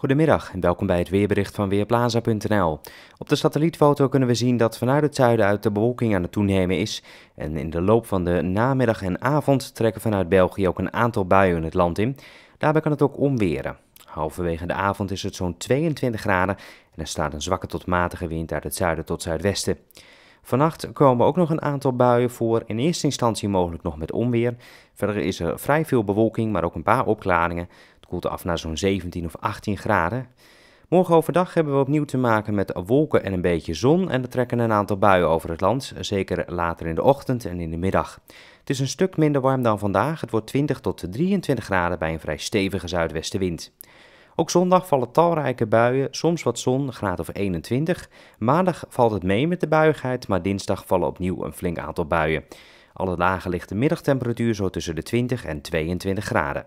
Goedemiddag en welkom bij het weerbericht van Weerplaza.nl. Op de satellietfoto kunnen we zien dat vanuit het zuiden uit de bewolking aan het toenemen is. En in de loop van de namiddag en avond trekken vanuit België ook een aantal buien het land in. Daarbij kan het ook omweren. Halverwege de avond is het zo'n 22 graden en er staat een zwakke tot matige wind uit het zuiden tot zuidwesten. Vannacht komen ook nog een aantal buien voor, in eerste instantie mogelijk nog met onweer. Verder is er vrij veel bewolking, maar ook een paar opklaringen koelt af naar zo'n 17 of 18 graden. Morgen overdag hebben we opnieuw te maken met wolken en een beetje zon en er trekken een aantal buien over het land, zeker later in de ochtend en in de middag. Het is een stuk minder warm dan vandaag, het wordt 20 tot 23 graden bij een vrij stevige zuidwestenwind. Ook zondag vallen talrijke buien, soms wat zon, graad of 21. Maandag valt het mee met de buigheid, maar dinsdag vallen opnieuw een flink aantal buien. Alle dagen ligt de middagtemperatuur zo tussen de 20 en 22 graden.